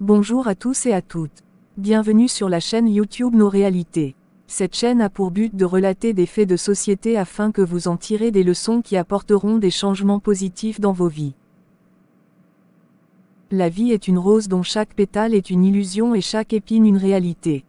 Bonjour à tous et à toutes. Bienvenue sur la chaîne YouTube Nos Réalités. Cette chaîne a pour but de relater des faits de société afin que vous en tirez des leçons qui apporteront des changements positifs dans vos vies. La vie est une rose dont chaque pétale est une illusion et chaque épine une réalité.